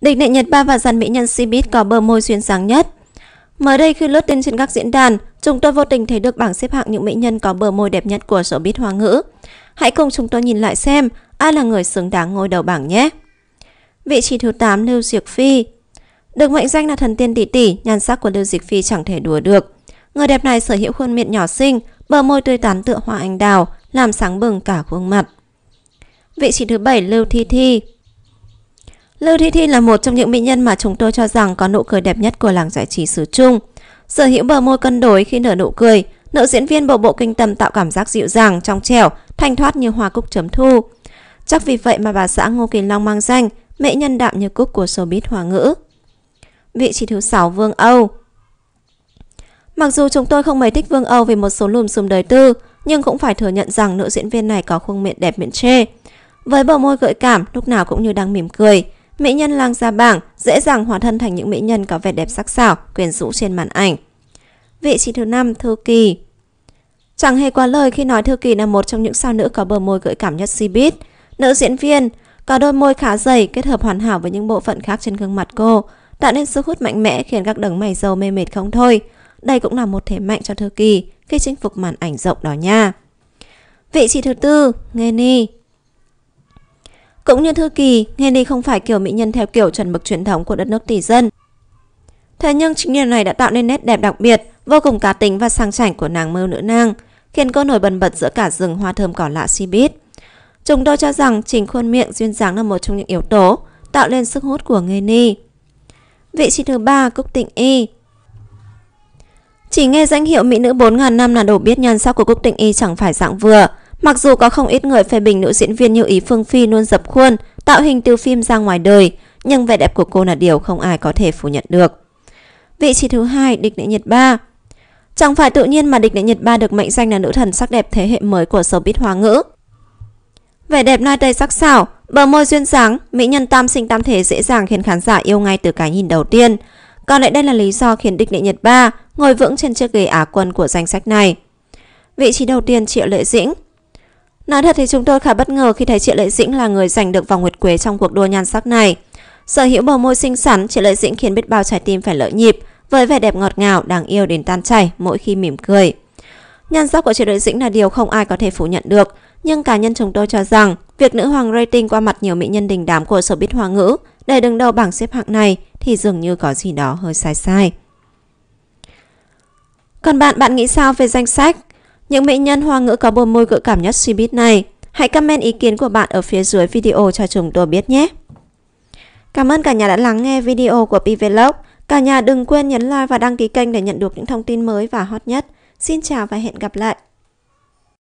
Địch Nệ Nhật Ba và dàn mỹ nhân Cbiz có bờ môi duyên sáng nhất. Mới đây khi lướt tin trên các diễn đàn, chúng tôi vô tình thấy được bảng xếp hạng những mỹ nhân có bờ môi đẹp nhất của showbiz hoa ngữ. Hãy cùng chúng tôi nhìn lại xem ai là người xứng đáng ngôi đầu bảng nhé. Vị trí thứ 8 Lưu Diệc Phi Được mệnh danh là thần tiên tỷ tỷ, nhan sắc của Lưu Diệc Phi chẳng thể đùa được. Người đẹp này sở hữu khuôn miệng nhỏ xinh, bờ môi tươi tắn tựa hoa anh đào, làm sáng bừng cả khuôn mặt. Vị trí thứ 7 Lưu Thi Thi Lưu Thi Thi là một trong những mỹ nhân mà chúng tôi cho rằng có nụ cười đẹp nhất của làng giải trí xứ Trung. Sở hữu bờ môi cân đối khi nở nụ cười, nữ diễn viên bộ bộ kinh tâm tạo cảm giác dịu dàng, trong trẻo, thanh thoát như hoa cúc chấm thu. Chắc vì vậy mà bà xã Ngô Kỳ Long mang danh mỹ nhân đạm như cúc của showbiz hoa ngữ. Vị trí thứ 6 Vương Âu Mặc dù chúng tôi không mấy thích Vương Âu vì một số lùm xùm đời tư, nhưng cũng phải thừa nhận rằng nữ diễn viên này có khuôn miệng đẹp miệng chê. Với bờ môi gợi cảm, lúc nào cũng như đang mỉm cười, mỹ nhân lang gia bảng dễ dàng hóa thân thành những mỹ nhân có vẻ đẹp sắc sảo, quyến rũ trên màn ảnh. Vị trí thứ năm Thư Kỳ Chẳng hề quá lời khi nói Thư Kỳ là một trong những sao nữ có bờ môi gợi cảm nhất Cbiz. Nữ diễn viên có đôi môi khá dày kết hợp hoàn hảo với những bộ phận khác trên gương mặt cô, tạo nên sức hút mạnh mẽ khiến các đấng mày râu mê mệt không thôi. Đây cũng là một thế mạnh cho Thư Kỳ khi chinh phục màn ảnh rộng đó nha. Vị trí thứ tư, Ngheni. Cũng như Thư Kỳ, Henny không phải kiểu mỹ nhân theo kiểu chuẩn mực truyền thống của đất nước tỷ dân. Thế nhưng chính điều này đã tạo nên nét đẹp đặc biệt, vô cùng cá tính và sang chảnh của nàng mơ nữ nang, khiến cô nổi bần bật giữa cả rừng hoa thơm cỏ lạ si bít. Chúng tôi cho rằng chính khuôn miệng duyên dáng là một trong những yếu tố tạo nên sức hút của nghề ni. Vị trí thứ ba Cúc Tịnh Y Chỉ nghe danh hiệu mỹ nữ 4.000 năm là đủ biết nhân sắc của Cúc Tịnh Y chẳng phải dạng vừa. Mặc dù có không ít người phê bình nữ diễn viên như Ý Phương Phi luôn dập khuôn, tạo hình từ phim ra ngoài đời, nhưng vẻ đẹp của cô là điều không ai có thể phủ nhận được. Vị trí thứ hai, địch nữ Nhật Ba. Chẳng phải tự nhiên mà địch nữ Nhật Ba được mệnh danh là nữ thần sắc đẹp thế hệ mới của showbiz hoa ngữ. Vẻ đẹp nai tây sắc sảo, bờ môi duyên dáng, mỹ nhân tam sinh tam thể dễ dàng khiến khán giả yêu ngay từ cái nhìn đầu tiên. Còn lại đây là lý do khiến địch nữ Nhật Ba ngồi vững trên chiếc ghế á quân của danh sách này. Vị trí đầu tiên Triệu Lệ Dĩnh Nói thật thì chúng tôi khá bất ngờ khi thấy Triệu Lệ Dĩnh là người giành được vòng nguyệt quế trong cuộc đua nhan sắc này. Sở hữu bờ môi xinh xắn, Triệu Lệ Dĩnh khiến biết bao trái tim phải lỡ nhịp, với vẻ đẹp ngọt ngào, đáng yêu đến tan chảy mỗi khi mỉm cười. Nhan sắc của Triệu Lệ Dĩnh là điều không ai có thể phủ nhận được, nhưng cá nhân chúng tôi cho rằng việc nữ hoàng rating qua mặt nhiều mỹ nhân đình đám của sở showbiz hoa ngữ để đứng đầu bảng xếp hạng này thì dường như có gì đó hơi sai sai. Còn bạn, bạn nghĩ sao về danh sách những mỹ nhân hoa ngữ có bồ môi gợi cảm nhất Cbiz này. Hãy comment ý kiến của bạn ở phía dưới video cho chúng tôi biết nhé. Cảm ơn cả nhà đã lắng nghe video của PVlog. Cả nhà đừng quên nhấn like và đăng ký kênh để nhận được những thông tin mới và hot nhất. Xin chào và hẹn gặp lại!